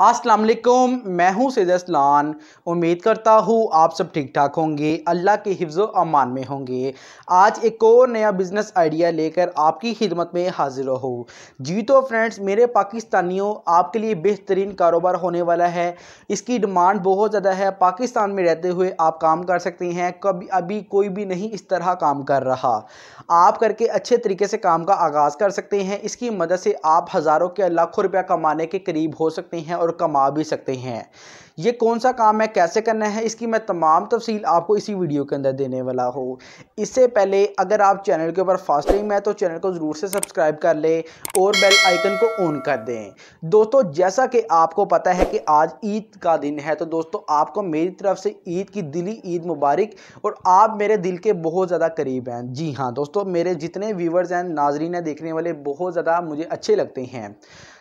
असलम मैं सैद असलान उम्मीद करता हूँ आप सब ठीक ठाक होंगे अल्लाह के हिफ्ज़ अमान में होंगे आज एक और नया बिज़नेस आइडिया लेकर आपकी खिदमत में हाजिर हो जी तो फ्रेंड्स मेरे पाकिस्तानियों आपके लिए बेहतरीन कारोबार होने वाला है इसकी डिमांड बहुत ज़्यादा है पाकिस्तान में रहते हुए आप काम कर सकते हैं कभी अभी कोई भी नहीं इस तरह काम कर रहा आप करके अच्छे तरीके से काम का आगाज़ कर सकते हैं इसकी मदद से आप हज़ारों के लाखों रुपया कमाने के करीब हो सकते हैं और कमा भी सकते हैं ये कौन सा काम है कैसे करना है इसकी मैं तमाम तफसील आपको इसी वीडियो के अंदर देने वाला हूँ इससे पहले अगर आप चैनल के ऊपर फास्टिंग टाइम है तो चैनल को ज़रूर से सब्सक्राइब कर लें और बेल आइकन को ऑन कर दें दोस्तों जैसा कि आपको पता है कि आज ईद का दिन है तो दोस्तों आपको मेरी तरफ से ईद की दिली ईद मुबारक और आप मेरे दिल के बहुत ज़्यादा करीब हैं जी हाँ दोस्तों मेरे जितने व्यूवर्स हैं नाजरीन हैं देखने वाले बहुत ज़्यादा मुझे अच्छे लगते हैं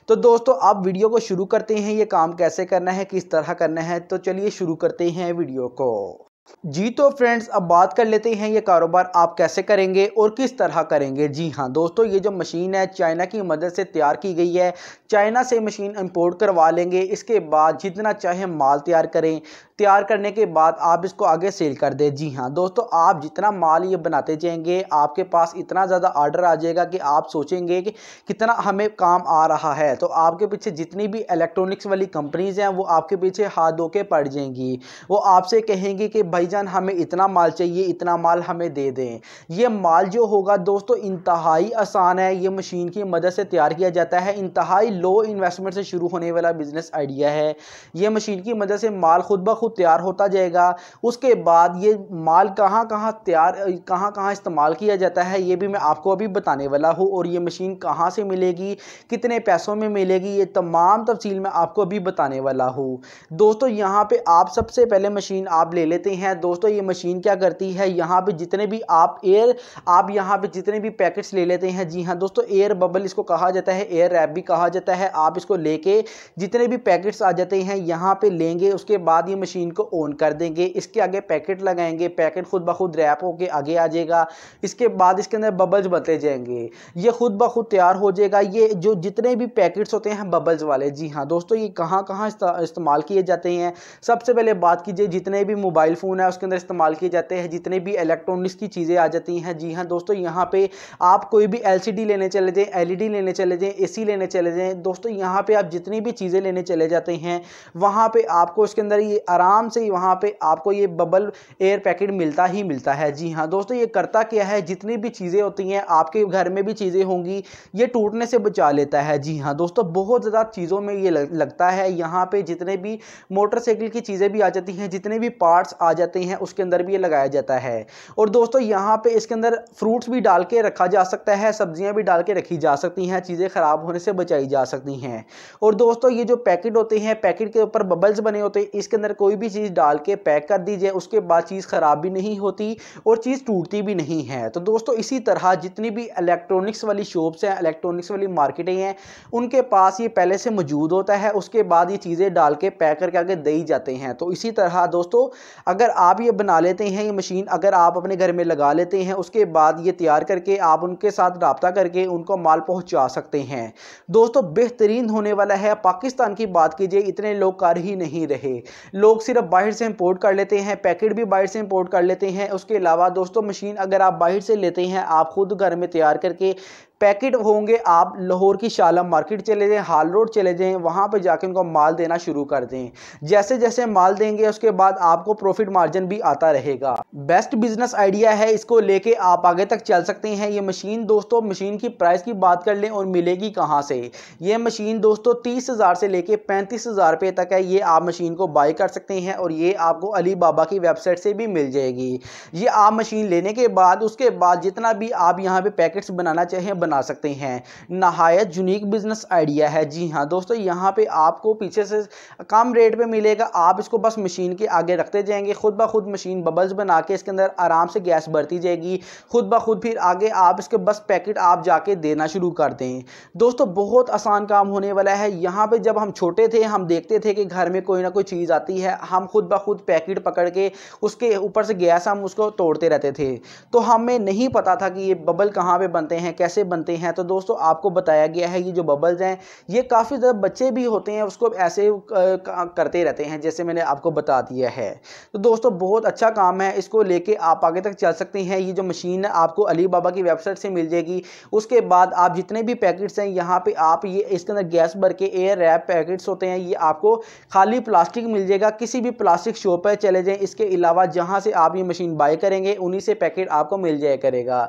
तो दोस्तों आप वीडियो को शुरू करते हैं ये काम कैसे करना है किस तरह करना है तो चलिए शुरू करते हैं वीडियो को जी तो फ्रेंड्स अब बात कर लेते हैं ये कारोबार आप कैसे करेंगे और किस तरह करेंगे जी हाँ दोस्तों ये जो मशीन है चाइना की मदद से तैयार की गई है चाइना से मशीन इंपोर्ट करवा लेंगे इसके बाद जितना चाहे माल तैयार करें तैयार करने के बाद आप इसको आगे सेल कर दें जी हाँ दोस्तों आप जितना माल ये बनाते जाएंगे आपके पास इतना ज़्यादा ऑर्डर आ जाएगा कि आप सोचेंगे कि कितना हमें काम आ रहा है तो आपके पीछे जितनी भी इलेक्ट्रॉनिक्स वाली कंपनीज़ हैं वो आपके पीछे हाथ धो के पड़ जाएंगी वो आपसे कहेंगी कि भाईजान हमें इतना माल चाहिए इतना माल हमें दे दें ये माल जो होगा दोस्तों इंतहाई आसान है ये मशीन की मदद से तैयार किया जाता है इंतहाई लो इन्वेस्टमेंट से शुरू होने वाला बिजनेस आइडिया है ये मशीन की मदद से माल खुद ब खुद तैयार होता जाएगा उसके बाद ये माल कहाँ कहाँ तैयार कहाँ कहाँ इस्तेमाल किया जाता है ये भी मैं आपको अभी बताने वाला हूँ और ये मशीन कहाँ से मिलेगी कितने पैसों में मिलेगी ये तमाम तफसील मैं आपको अभी बताने वाला हूँ दोस्तों यहाँ पर आप सबसे पहले मशीन आप ले लेते हैं हैं दोस्तों ये मशीन क्या करती है यहाँ पे जितने भी आप एयर आप यहाँ पे जितने भी पैकेट्स ले लेते हैं जी हाँ दोस्तों एयर बबल इसको कहा जाता है एयर रैप भी कहा जाता है आप इसको लेके जितने भी पैकेट्स आ जाते हैं यहाँ पे लेंगे उसके बाद ये मशीन को ऑन कर देंगे इसके आगे पैकेट लगाएंगे पैकेट खुद ब खुद रैप होके आगे आ जाएगा इसके बाद इसके अंदर बबल्स बदले जाएंगे ये खुद ब खुद तैयार हो जाएगा ये जो जितने भी पैकेट्स होते हैं बबल्स वाले जी हाँ दोस्तों ये कहाँ कहाँ इस्तेमाल किए जाते हैं सबसे पहले बात कीजिए जितने भी मोबाइल फ़ोन स्पून है उसके अंदर इस्तेमाल किए जाते हैं जितने भी इलेक्ट्रॉनिक्स की चीज़ें आ जाती हैं जी हाँ दोस्तों यहाँ पे आप कोई भी एलसीडी लेने चले जाएँ एलईडी e लेने चले जाएँ एसी लेने चले जाएँ दोस्तों यहाँ पे आप जितनी भी चीज़ें लेने चले जाते हैं वहाँ पर आपको उसके अंदर ये आराम से वहाँ पर आपको ये बबल एयर पैकेट मिलता ही मिलता है जी हाँ दोस्तों ये करता क्या है जितनी भी चीज़ें होती हैं आपके घर में भी चीज़ें होंगी ये टूटने से बचा लेता है जी हाँ दोस्तों बहुत ज़्यादा चीज़ों में ये लगता है यहाँ पर जितने भी मोटरसाइकिल की चीज़ें भी आ जाती हैं जितने भी पार्ट्स आ जाते हैं उसके अंदर भी ये लगाया जाता है और दोस्तों यहाँ पे इसके अंदर फ्रूट्स भी डाल के रखा जा सकता है सब्जियाँ भी डाल के रखी जा सकती हैं चीज़ें ख़राब होने से बचाई जा सकती हैं और दोस्तों ये जो पैकेट होते हैं पैकेट के ऊपर बबल्स बने होते हैं इसके अंदर कोई भी चीज़ डाल के पैक कर दीजिए उसके बाद चीज़ ख़राब भी नहीं होती और चीज़ टूटती भी नहीं है तो दोस्तों इसी तरह जितनी भी इलेक्ट्रॉनिक्स वाली शॉप्स हैं इलेक्ट्रॉनिक्स वाली मार्केटें हैं उनके पास ये पहले से मौजूद होता है उसके बाद ये चीज़ें डाल के पैक करके आगे दे ही जाते हैं तो इसी तरह दोस्तों अगर आप ये बना लेते हैं ये मशीन अगर आप अपने घर में लगा लेते हैं उसके बाद ये तैयार करके आप उनके साथ रबता करके उनको माल पहुँचा सकते हैं दोस्तों बेहतरीन होने वाला है पाकिस्तान की बात कीजिए इतने लोग कर ही नहीं रहे लोग सिर्फ बाहर से इम्पोर्ट कर लेते हैं पैकेट भी बाहर से इम्पोर्ट कर लेते हैं उसके अलावा दोस्तों मशीन अगर आप बाहर से लेते हैं आप खुद घर में तैयार करके पैकेट होंगे आप लाहौर की शालम मार्केट चले जाएँ हाल रोड चले जाएँ वहाँ पर जाके उनको माल देना शुरू कर दें जैसे जैसे माल देंगे उसके बाद आपको प्रॉफिट मार्जिन भी आता रहेगा बेस्ट बिजनेस आइडिया है इसको लेके आप आगे तक चल सकते हैं ये मशीन दोस्तों मशीन की प्राइस की बात कर लें और मिलेगी कहाँ से ये मशीन दोस्तों तीस हज़ार से लेके पैंतीस हज़ार रुपये तक है ये आप मशीन को बाई कर सकते हैं और ये आपको अली बाबा की वेबसाइट से भी मिल जाएगी ये आप मशीन लेने के बाद उसके बाद जितना भी आप यहाँ पर पैकेट्स बनाना चाहें बना बना सकते हैं नहायत यूनिक बिजनेस आइडिया है जी हाँ दोस्तों यहाँ पे आपको पीछे से कम रेट पे मिलेगा आप इसको बस मशीन के आगे रखते जाएंगे खुद ब खुद मशीन बबल्स बना के इसके अंदर आराम से गैस भरती जाएगी खुद ब खुद फिर आगे आप इसके बस पैकेट आप जाके देना शुरू कर दें दोस्तों बहुत आसान काम होने वाला है यहाँ पर जब हम छोटे थे हम देखते थे कि घर में कोई ना कोई चीज़ आती है हम खुद ब खुद पैकेट पकड़ के उसके ऊपर से गैस हम उसको तोड़ते रहते थे तो हमें नहीं पता था कि ये बबल कहाँ पर बनते हैं कैसे बनते बनते हैं तो दोस्तों आपको बताया गया है ये जो बबल्स हैं ये काफ़ी ज़्यादा बच्चे भी होते हैं उसको ऐसे करते रहते हैं जैसे मैंने आपको बता दिया है तो दोस्तों बहुत अच्छा काम है इसको लेके आप आगे तक चल सकते हैं ये जो मशीन आपको अली बाबा की वेबसाइट से मिल जाएगी उसके बाद आप जितने भी पैकेट्स हैं यहाँ पर आप ये इसके अंदर गैस भर के एयर रैप पैकेट्स होते हैं ये आपको खाली प्लास्टिक मिल जाएगा किसी भी प्लास्टिक शॉप पर चले जाएँ इसके अलावा जहाँ से आप ये मशीन बाई करेंगे उन्हीं से पैकेट आपको मिल जाया करेगा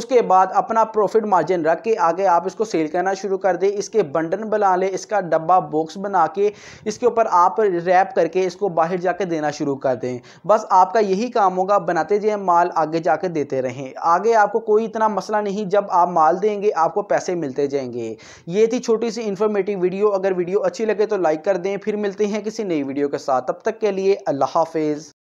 उसके बाद अपना प्रॉफिट मार्जिन मार्जिन रख के आगे आप इसको सेल करना शुरू कर दें इसके बंडन बना लें इसका डब्बा बॉक्स बना के इसके ऊपर आप रैप करके इसको बाहर जाके देना शुरू कर दें बस आपका यही काम होगा बनाते जाए माल आगे जाके देते रहें आगे आपको कोई इतना मसला नहीं जब आप माल देंगे आपको पैसे मिलते जाएंगे ये थी छोटी सी इन्फॉर्मेटिव वीडियो अगर वीडियो अच्छी लगे तो लाइक कर दें फिर मिलते हैं किसी नई वीडियो के साथ तब तक के लिए अल्लाह हाफिज़